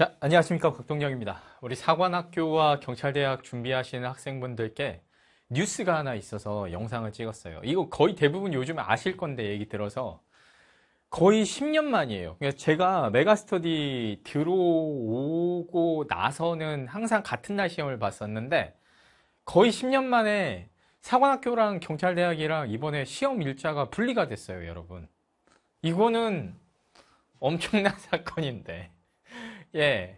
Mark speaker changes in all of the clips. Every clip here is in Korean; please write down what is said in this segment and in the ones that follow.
Speaker 1: 자, 안녕하십니까. 곽동경입니다. 우리 사관학교와 경찰대학 준비하시는 학생분들께 뉴스가 하나 있어서 영상을 찍었어요. 이거 거의 대부분 요즘 아실 건데 얘기 들어서 거의 10년 만이에요. 그러니까 제가 메가스터디 들어오고 나서는 항상 같은 날 시험을 봤었는데 거의 10년 만에 사관학교랑 경찰대학이랑 이번에 시험 일자가 분리가 됐어요, 여러분. 이거는 엄청난 사건인데. 예.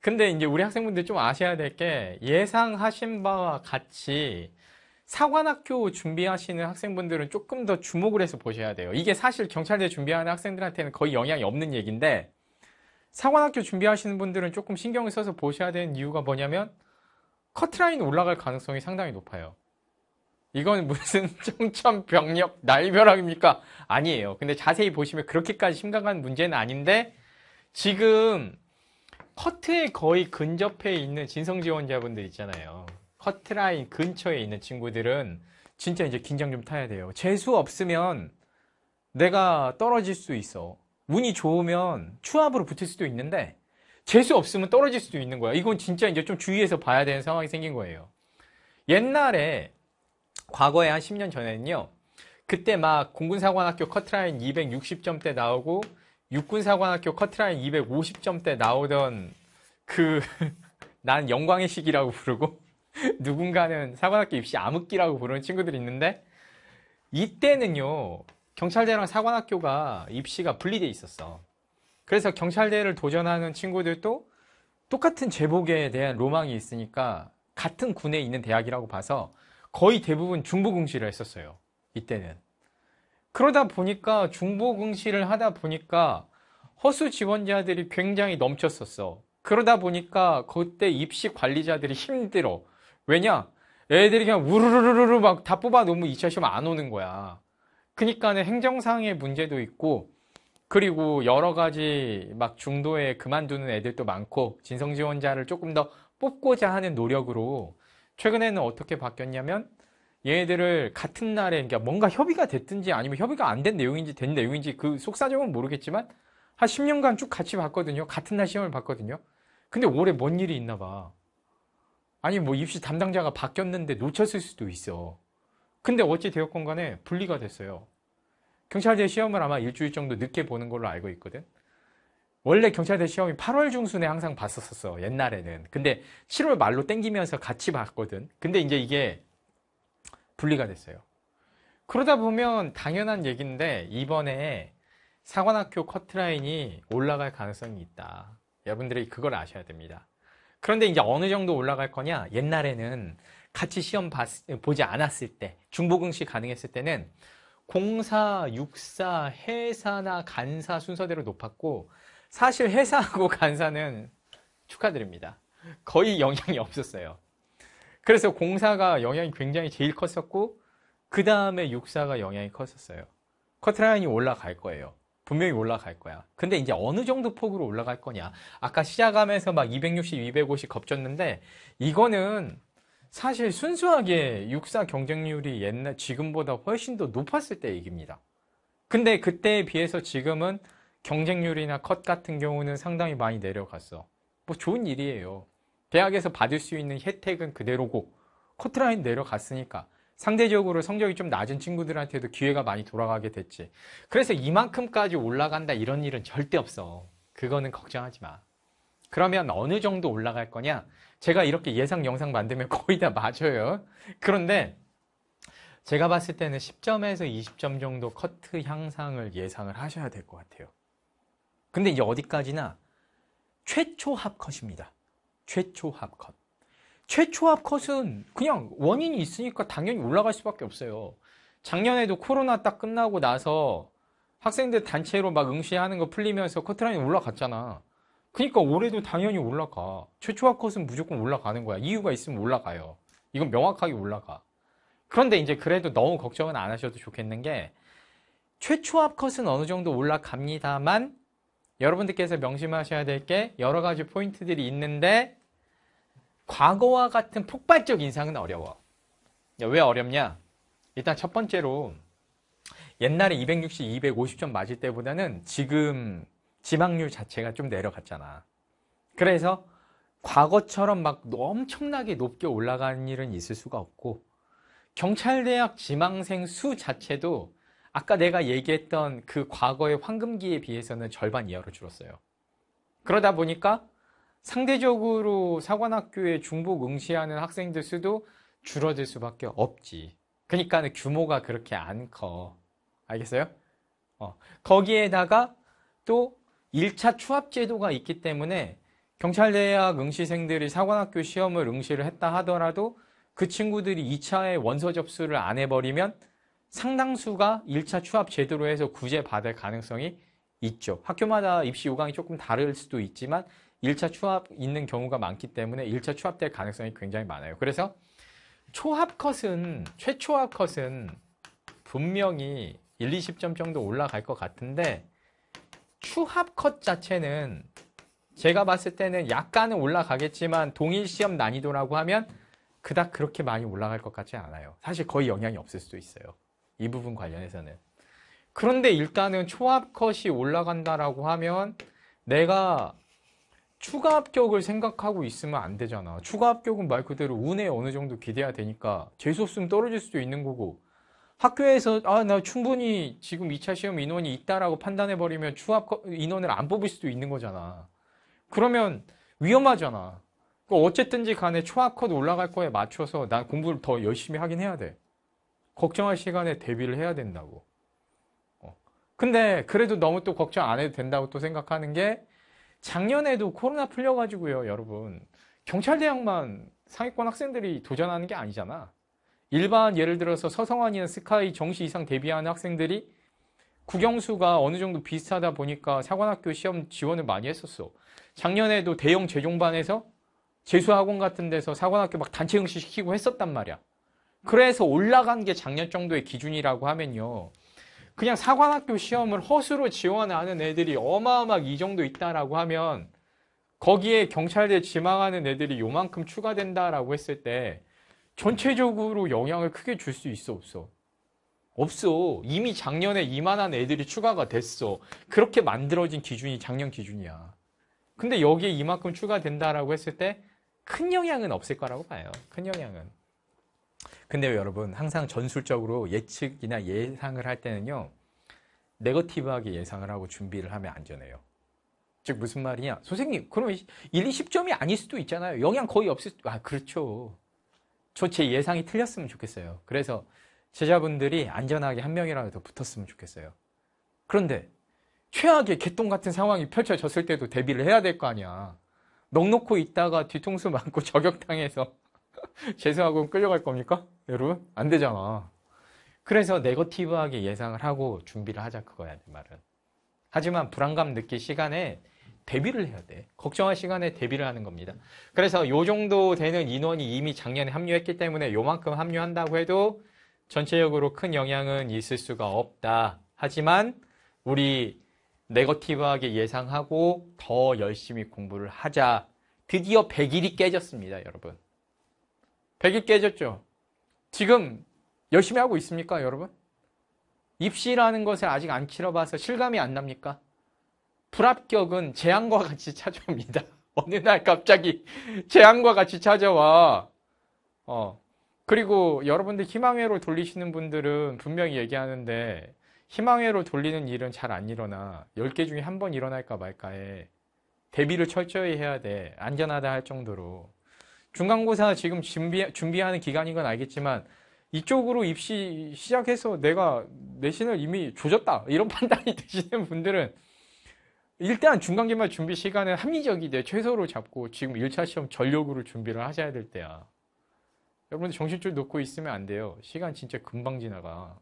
Speaker 1: 근데 이제 우리 학생분들 좀 아셔야 될 게 예상하신 바와 같이 사관학교 준비하시는 학생분들은 조금 더 주목을 해서 보셔야 돼요. 이게 사실 경찰대 준비하는 학생들한테는 거의 영향이 없는 얘기인데 사관학교 준비하시는 분들은 조금 신경을 써서 보셔야 되는 이유가 뭐냐면 커트라인 올라갈 가능성이 상당히 높아요. 이건 무슨 청천병력 날벼락입니까? 아니에요. 근데 자세히 보시면 그렇게까지 심각한 문제는 아닌데 지금 커트에 거의 근접해 있는 진성 지원자분들 있잖아요. 커트라인 근처에 있는 친구들은 진짜 이제 긴장 좀 타야 돼요. 재수 없으면 내가 떨어질 수 있어. 운이 좋으면 추합으로 붙을 수도 있는데 재수 없으면 떨어질 수도 있는 거야. 이건 진짜 이제 좀 주의해서 봐야 되는 상황이 생긴 거예요. 옛날에 과거에 한 10년 전에는요. 그때 막 공군사관학교 커트라인 260점대 나오고 육군사관학교 커트라인 250점대 나오던 그 난 영광의 시기라고 부르고 누군가는 사관학교 입시 암흑기라고 부르는 친구들이 있는데 이때는요 경찰대랑 사관학교가 입시가 분리돼 있었어 그래서 경찰대를 도전하는 친구들도 똑같은 제복에 대한 로망이 있으니까 같은 군에 있는 대학이라고 봐서 거의 대부분 중부 공시를 했었어요 이때는 그러다 보니까 중보공시를 하다 보니까 허수 지원자들이 굉장히 넘쳤었어. 그러다 보니까 그때 입시 관리자들이 힘들어. 왜냐? 애들이 그냥 우르르르르 막다 뽑아 놓으면 2차 시험 안 오는 거야. 그니까는 행정상의 문제도 있고 그리고 여러 가지 막 중도에 그만두는 애들도 많고 진성 지원자를 조금 더 뽑고자 하는 노력으로 최근에는 어떻게 바뀌었냐면 얘네들을 같은 날에 그러니까 뭔가 협의가 됐든지 아니면 협의가 안 된 내용인지 된 내용인지 그 속사정은 모르겠지만 한 10년간 쭉 같이 봤거든요. 같은 날 시험을 봤거든요. 근데 올해 뭔 일이 있나 봐. 아니 뭐 입시 담당자가 바뀌었는데 놓쳤을 수도 있어. 근데 어찌 되었건 간에 분리가 됐어요. 경찰대 시험을 아마 일주일 정도 늦게 보는 걸로 알고 있거든. 원래 경찰대 시험이 8월 중순에 항상 봤었었어. 옛날에는. 근데 7월 말로 땡기면서 같이 봤거든. 근데 이제 이게 분리가 됐어요. 그러다 보면 당연한 얘기인데 이번에 사관학교 커트라인이 올라갈 가능성이 있다. 여러분들이 그걸 아셔야 됩니다. 그런데 이제 어느 정도 올라갈 거냐? 옛날에는 같이 시험 봤, 보지 않았을 때, 중복응시 가능했을 때는 공사, 육사, 회사나 간사 순서대로 높았고 사실 회사하고 간사는 축하드립니다. 거의 영향이 없었어요. 그래서 공사가 영향이 굉장히 제일 컸었고 그 다음에 육사가 영향이 컸었어요. 커트라인이 올라갈 거예요. 분명히 올라갈 거야. 근데 이제 어느 정도 폭으로 올라갈 거냐. 아까 시작하면서 막 260, 250겁쳤는데 이거는 사실 순수하게 육사 경쟁률이 옛날 지금보다 훨씬 더 높았을 때 얘기입니다. 근데 그때에 비해서 지금은 경쟁률이나 컷 같은 경우는 상당히 많이 내려갔어. 뭐 좋은 일이에요. 대학에서 받을 수 있는 혜택은 그대로고 커트라인 내려갔으니까 상대적으로 성적이 좀 낮은 친구들한테도 기회가 많이 돌아가게 됐지. 그래서 이만큼까지 올라간다 이런 일은 절대 없어. 그거는 걱정하지 마. 그러면 어느 정도 올라갈 거냐? 제가 이렇게 예상 영상 만들면 거의 다 맞아요. 그런데 제가 봤을 때는 10점에서 20점 정도 커트 향상을 예상을 하셔야 될 것 같아요. 근데 이제 어디까지나 최초 합컷입니다. 최초합 컷. 최초합 컷은 그냥 원인이 있으니까 당연히 올라갈 수밖에 없어요. 작년에도 코로나 딱 끝나고 나서 학생들 단체로 막 응시하는 거 풀리면서 커트라인 올라갔잖아. 그러니까 올해도 당연히 올라가. 최초합 컷은 무조건 올라가는 거야. 이유가 있으면 올라가요. 이건 명확하게 올라가. 그런데 이제 그래도 너무 걱정은 안 하셔도 좋겠는 게 최초합 컷은 어느 정도 올라갑니다만 여러분들께서 명심하셔야 될 게 여러 가지 포인트들이 있는데 과거와 같은 폭발적 인상은 어려워. 왜 어렵냐? 일단 첫 번째로 옛날에 260, 250점 맞을 때보다는 지금 지망률 자체가 좀 내려갔잖아. 그래서 과거처럼 막 엄청나게 높게 올라가는 일은 있을 수가 없고 경찰대학 지망생 수 자체도 아까 내가 얘기했던 그 과거의 황금기에 비해서는 절반 이하로 줄었어요. 그러다 보니까 상대적으로 사관학교에 중복 응시하는 학생들 수도 줄어들 수밖에 없지. 그러니까 규모가 그렇게 안 커. 알겠어요? 어. 거기에다가 또 1차 추합 제도가 있기 때문에 경찰대학 응시생들이 사관학교 시험을 응시를 했다 하더라도 그 친구들이 2차에 원서 접수를 안 해버리면 상당수가 1차 추합 제도로 해서 구제받을 가능성이 있죠. 학교마다 입시 요강이 조금 다를 수도 있지만 1차 추합 있는 경우가 많기 때문에 1차 추합될 가능성이 굉장히 많아요. 그래서 초합 컷은 최초합 컷은 분명히 1, 20점 정도 올라갈 것 같은데 추합 컷 자체는 제가 봤을 때는 약간은 올라가겠지만 동일 시험 난이도라고 하면 그닥 그렇게 많이 올라갈 것 같지 않아요. 사실 거의 영향이 없을 수도 있어요. 이 부분 관련해서는. 그런데 일단은 초합 컷이 올라간다라고 하면 내가 추가 합격을 생각하고 있으면 안 되잖아. 추가 합격은 말 그대로 운에 어느 정도 기대야 되니까 재수 없으면 떨어질 수도 있는 거고 학교에서 아 나 충분히 지금 2차 시험 인원이 있다라고 판단해 버리면 추합 인원을 안 뽑을 수도 있는 거잖아. 그러면 위험하잖아. 그러니까 어쨌든지 간에 초합컷 올라갈 거에 맞춰서 난 공부를 더 열심히 하긴 해야 돼. 걱정할 시간에 대비를 해야 된다고. 어. 근데 그래도 너무 또 걱정 안 해도 된다고 또 생각하는 게 작년에도 코로나 풀려가지고요, 여러분. 경찰대학만 상위권 학생들이 도전하는 게 아니잖아. 일반 예를 들어서 서성환이나 스카이 정시 이상 대비하는 학생들이 국영수가 어느 정도 비슷하다 보니까 사관학교 시험 지원을 많이 했었어. 작년에도 대형 재종반에서 재수학원 같은 데서 사관학교 막 단체 응시 시키고 했었단 말이야. 그래서 올라간 게 작년 정도의 기준이라고 하면요. 그냥 사관학교 시험을 허수로 지원하는 애들이 어마어마하게 이 정도 있다라고 하면 거기에 경찰대 지망하는 애들이 요만큼 추가된다라고 했을 때 전체적으로 영향을 크게 줄 수 있어 없어? 없어. 이미 작년에 이만한 애들이 추가가 됐어. 그렇게 만들어진 기준이 작년 기준이야. 근데 여기에 이만큼 추가된다라고 했을 때 큰 영향은 없을 거라고 봐요. 큰 영향은. 근데 여러분 항상 전술적으로 예측이나 예상을 할 때는요. 네거티브하게 예상을 하고 준비를 하면 안전해요. 즉 무슨 말이냐? 선생님, 그럼 1, 20점이 아닐 수도 있잖아요. 영향 거의 없을 아, 그렇죠. 저 제 예상이 틀렸으면 좋겠어요. 그래서 제자분들이 안전하게 한 명이라도 붙었으면 좋겠어요. 그런데 최악의 개똥 같은 상황이 펼쳐졌을 때도 대비를 해야 될 거 아니야. 넉놓고 있다가 뒤통수 맞고 저격당해서 재수하고 끌려갈 겁니까? 여러분? 안 되잖아. 그래서 네거티브하게 예상을 하고 준비를 하자 그거야 내 말은. 하지만 불안감 느낄 시간에 대비를 해야 돼. 걱정할 시간에 대비를 하는 겁니다. 그래서 요 정도 되는 인원이 이미 작년에 합류했기 때문에 요만큼 합류한다고 해도 전체적으로 큰 영향은 있을 수가 없다. 하지만 우리 네거티브하게 예상하고 더 열심히 공부를 하자. 드디어 100일이 깨졌습니다, 여러분. 1 0 0이 깨졌죠. 지금 열심히 하고 있습니까, 여러분? 입시라는 것을 아직 안 치러봐서 실감이 안 납니까? 불합격은 재앙과 같이 찾아옵니다. 어느 날 갑자기 재앙과 같이 찾아와. 어. 그리고 여러분들 희망회로 돌리시는 분들은 분명히 얘기하는데 희망회로 돌리는 일은 잘 안 일어나. 10개 중에 한 번 일어날까 말까에 대비를 철저히 해야 돼. 안전하다 할 정도로. 중간고사 지금 준비, 준비하는 기간인 건 알겠지만 이쪽으로 입시 시작해서 내가 내신을 이미 조졌다 이런 판단이 되시는 분들은 일단 중간기말 준비 시간은 합리적이 돼. 최소로 잡고 지금 1차 시험 전력으로 준비를 하셔야 될 때야 여러분들 정신줄 놓고 있으면 안 돼요 시간 진짜 금방 지나가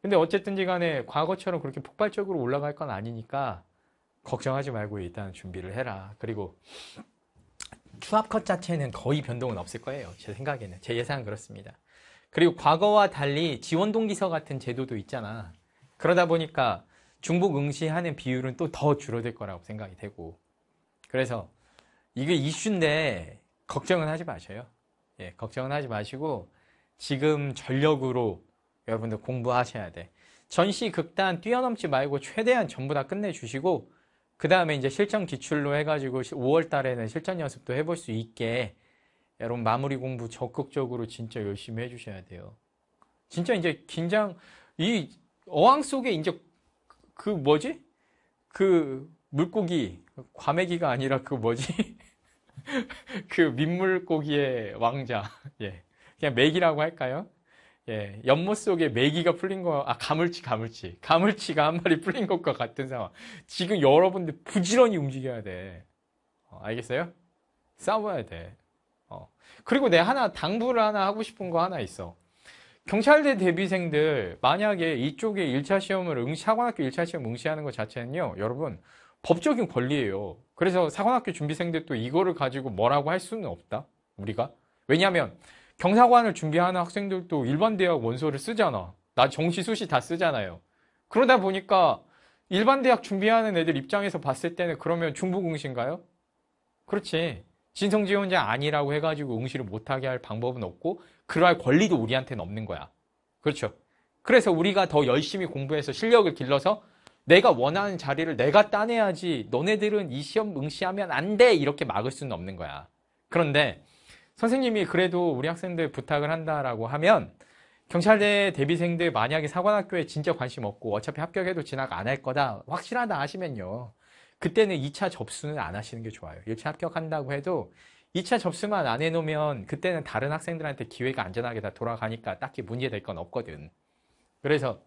Speaker 1: 근데 어쨌든지 간에 과거처럼 그렇게 폭발적으로 올라갈 건 아니니까 걱정하지 말고 일단 준비를 해라 그리고 추합컷 자체는 거의 변동은 없을 거예요. 제 생각에는. 제 예상은 그렇습니다. 그리고 과거와 달리 지원 동기서 같은 제도도 있잖아. 그러다 보니까 중복 응시하는 비율은 또 더 줄어들 거라고 생각이 되고. 그래서 이게 이슈인데 걱정은 하지 마셔요. 예, 걱정은 하지 마시고 지금 전력으로 여러분들 공부하셔야 돼. 전시 극단 뛰어넘지 말고 최대한 전부 다 끝내주시고 그 다음에 이제 실전 기출로 해가지고 5월 달에는 실전 연습도 해볼 수 있게 여러분 마무리 공부 적극적으로 진짜 열심히 해주셔야 돼요. 진짜 이제 긴장, 이 어항 속에 이제 그 뭐지? 그 물고기, 과메기가 아니라 그 뭐지? 그 민물고기의 왕자. 예. 그냥 맥이라고 할까요? 예, 연못 속에 메기가 풀린 거, 아, 가물치, 가물치. 가물치가 한 마리 풀린 것과 같은 상황. 지금 여러분들 부지런히 움직여야 돼. 어, 알겠어요? 싸워야 돼. 어. 그리고 내 하나, 당부를 하나 하고 싶은 거 하나 있어. 경찰대 대비생들, 만약에 이쪽에 1차 시험을 응시, 사관학교 1차 시험 응시하는 것 자체는요, 여러분, 법적인 권리예요. 그래서 사관학교 준비생들도 이거를 가지고 뭐라고 할 수는 없다. 우리가. 왜냐하면 경사관을 준비하는 학생들도 일반 대학 원서를 쓰잖아. 나 정시, 수시 다 쓰잖아요. 그러다 보니까 일반 대학 준비하는 애들 입장에서 봤을 때는 그러면 중부응시인가요? 그렇지. 신성 지원자 아니라고 해가지고 응시를 못하게 할 방법은 없고 그럴 권리도 우리한테는 없는 거야. 그렇죠. 그래서 우리가 더 열심히 공부해서 실력을 길러서 내가 원하는 자리를 내가 따내야지 너네들은 이 시험 응시하면 안 돼! 이렇게 막을 수는 없는 거야. 그런데 선생님이 그래도 우리 학생들 부탁을 한다라고 하면 경찰대 대비생들 만약에 사관학교에 진짜 관심 없고 어차피 합격해도 진학 안 할 거다 확실하다 하시면요 그때는 2차 접수는 안 하시는 게 좋아요 1차 합격한다고 해도 2차 접수만 안 해놓으면 그때는 다른 학생들한테 기회가 안전하게 다 돌아가니까 딱히 문제될 건 없거든 그래서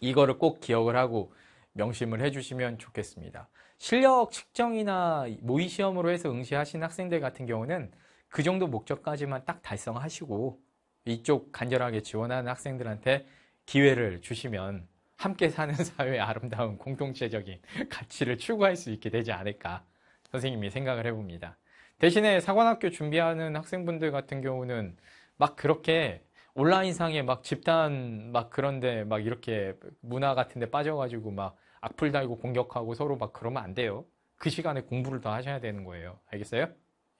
Speaker 1: 이거를 꼭 기억을 하고 명심을 해주시면 좋겠습니다 실력 측정이나 모의시험으로 해서 응시하신 학생들 같은 경우는 그 정도 목적까지만 딱 달성하시고 이쪽 간절하게 지원하는 학생들한테 기회를 주시면 함께 사는 사회의 아름다운 공동체적인 가치를 추구할 수 있게 되지 않을까 선생님이 생각을 해봅니다. 대신에 사관학교 준비하는 학생분들 같은 경우는 막 그렇게 온라인상에 막 집단 막 그런데 막 이렇게 문화 같은 데 빠져가지고 막 악플 달고 공격하고 서로 막 그러면 안 돼요. 그 시간에 공부를 더 하셔야 되는 거예요. 알겠어요?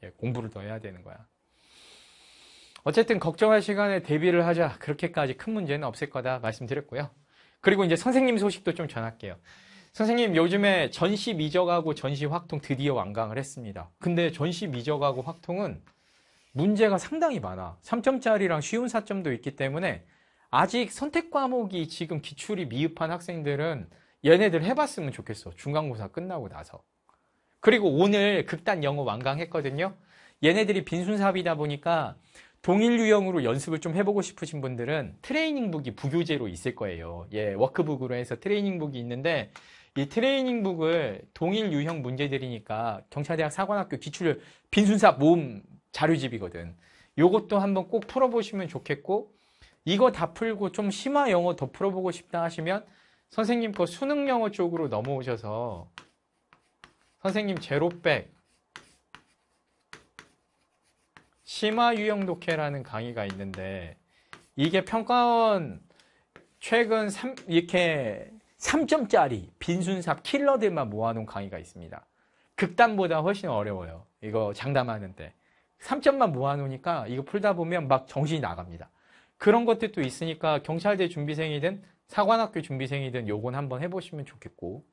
Speaker 1: 예, 공부를 더 해야 되는 거야. 어쨌든 걱정할 시간에 대비를 하자. 그렇게까지 큰 문제는 없을 거다 말씀드렸고요. 그리고 이제 선생님 소식도 좀 전할게요. 선생님 요즘에 전시 미적하고 전시 확통 드디어 완강을 했습니다. 근데 전시 미적하고 확통은 문제가 상당히 많아. 3점짜리랑 쉬운 4점도 있기 때문에 아직 선택 과목이 지금 기출이 미흡한 학생들은 얘네들 해봤으면 좋겠어. 중간고사 끝나고 나서. 그리고 오늘 극단 영어 완강했거든요. 얘네들이 빈순삽이다 보니까 동일 유형으로 연습을 좀 해보고 싶으신 분들은 트레이닝북이 부교재로 있을 거예요. 예, 워크북으로 해서 트레이닝북이 있는데 이 트레이닝북을 동일 유형 문제들이니까 경찰대학 사관학교 기출 빈순삽 모음 자료집이거든. 요것도 한번 꼭 풀어보시면 좋겠고 이거 다 풀고 좀 심화 영어 더 풀어보고 싶다 하시면 선생님 거 수능 영어 쪽으로 넘어오셔서 선생님 제로백 심화 유형 독해라는 강의가 있는데 이게 평가원 최근 3, 이렇게 3점짜리 빈순삽 킬러들만 모아놓은 강의가 있습니다. 극단보다 훨씬 어려워요. 이거 장담하는데 3점만 모아놓으니까 이거 풀다 보면 막 정신이 나갑니다. 그런 것들도 있으니까 경찰대 준비생이든 사관학교 준비생이든 요건 한번 해보시면 좋겠고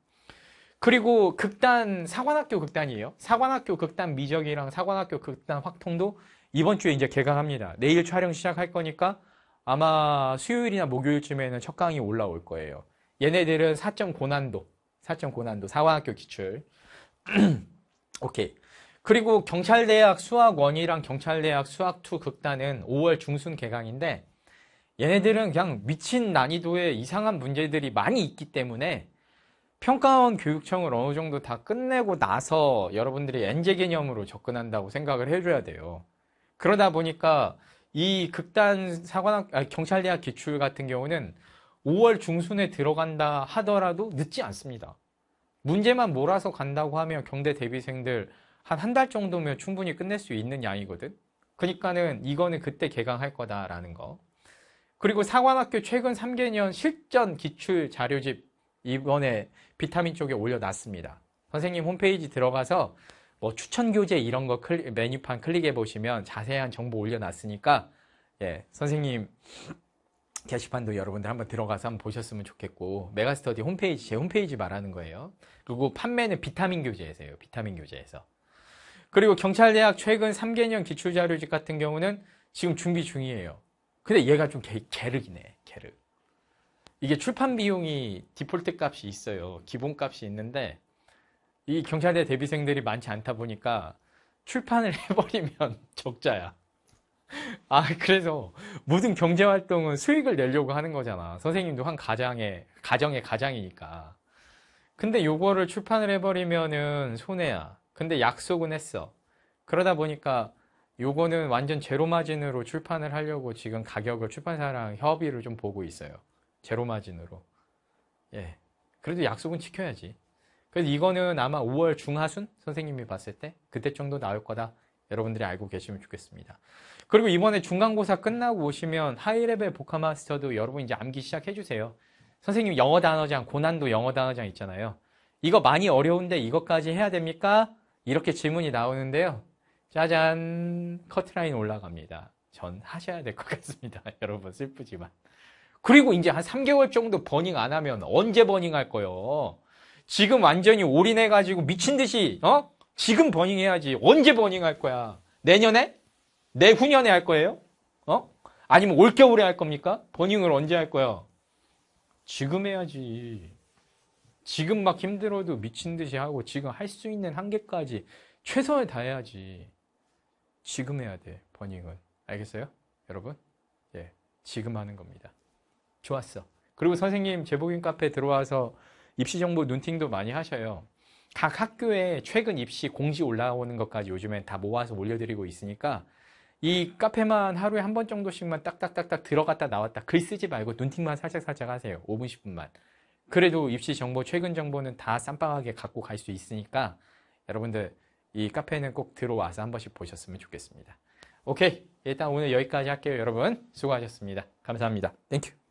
Speaker 1: 그리고 극단 사관학교 극단이에요. 사관학교 극단 미적이랑 사관학교 극단 확통도 이번 주에 이제 개강합니다. 내일 촬영 시작할 거니까 아마 수요일이나 목요일쯤에는 첫 강이 올라올 거예요. 얘네들은 4점 고난도, 4점 고난도, 사관학교 기출. 오케이. 그리고 경찰대학 수학원이랑 경찰대학 수학2 극단은 5월 중순 개강인데 얘네들은 그냥 미친 난이도의 이상한 문제들이 많이 있기 때문에 평가원 교육청을 어느 정도 다 끝내고 나서 여러분들이 엔제 개념으로 접근한다고 생각을 해줘야 돼요. 그러다 보니까 이 극단 사관학 아, 경찰대학 기출 같은 경우는 5월 중순에 들어간다 하더라도 늦지 않습니다. 문제만 몰아서 간다고 하면 경대 대비생들 한 한 달 정도면 충분히 끝낼 수 있는 양이거든. 그러니까는 이거는 그때 개강할 거다라는 거. 그리고 사관학교 최근 3개년 실전 기출 자료집 이번에 비타민 쪽에 올려놨습니다. 선생님 홈페이지 들어가서 뭐 추천 교재 이런 거 클릭, 메뉴판 클릭해 보시면 자세한 정보 올려놨으니까 예, 선생님 게시판도 여러분들 한번 들어가서 한번 보셨으면 좋겠고 메가스터디 홈페이지 제 홈페이지 말하는 거예요. 그리고 판매는 비타민 교재에서요. 비타민 교재에서. 그리고 경찰대학 최근 3개년 기출자료집 같은 경우는 지금 준비 중이에요. 근데 얘가 좀 개, 게르기네. 게르. 이게 출판 비용이 디폴트 값이 있어요. 기본 값이 있는데 이 경찰대 대비생들이 많지 않다 보니까 출판을 해버리면 적자야. 아, 그래서 모든 경제활동은 수익을 내려고 하는 거잖아. 선생님도 한 가장의, 가정의 가장이니까. 근데 요거를 출판을 해버리면은 손해야. 근데 약속은 했어. 그러다 보니까 요거는 완전 제로 마진으로 출판을 하려고 지금 가격을 출판사랑 협의를 좀 보고 있어요. 제로 마진으로. 예. 그래도 약속은 지켜야지. 그래서 이거는 아마 5월 중하순 선생님이 봤을 때 그때 정도 나올 거다. 여러분들이 알고 계시면 좋겠습니다. 그리고 이번에 중간고사 끝나고 오시면 하이레벨 보카마스터도 여러분 이제 암기 시작해 주세요. 선생님 영어 단어장 고난도 영어 단어장 있잖아요. 이거 많이 어려운데 이것까지 해야 됩니까? 이렇게 질문이 나오는데요. 짜잔 커트라인 올라갑니다. 전 하셔야 될 것 같습니다. 여러분 슬프지만. 그리고 이제 한 3개월 정도 버닝 안 하면 언제 버닝할 거요? 예 지금 완전히 올인해가지고 미친 듯이 어? 지금 버닝해야지. 언제 버닝할 거야? 내년에? 내후년에 할 거예요? 어? 아니면 올겨울에 할 겁니까? 버닝을 언제 할 거야? 지금 해야지. 지금 막 힘들어도 미친 듯이 하고 지금 할 수 있는 한계까지 최선을 다해야지. 지금 해야 돼. 버닝은. 알겠어요? 여러분? 예. 지금 하는 겁니다. 좋았어. 그리고 선생님 제복인 카페 들어와서 입시 정보 눈팅도 많이 하셔요. 각 학교에 최근 입시 공지 올라오는 것까지 요즘엔 다 모아서 올려드리고 있으니까 이 카페만 하루에 한 번 정도씩만 딱딱딱딱 들어갔다 나왔다 글 쓰지 말고 눈팅만 살짝살짝 하세요. 5분 10분만. 그래도 입시 정보 최근 정보는 다 쌈빵하게 갖고 갈 수 있으니까 여러분들 이 카페는 꼭 들어와서 한 번씩 보셨으면 좋겠습니다. 오케이. 일단 오늘 여기까지 할게요, 여러분. 수고하셨습니다. 감사합니다. 땡큐.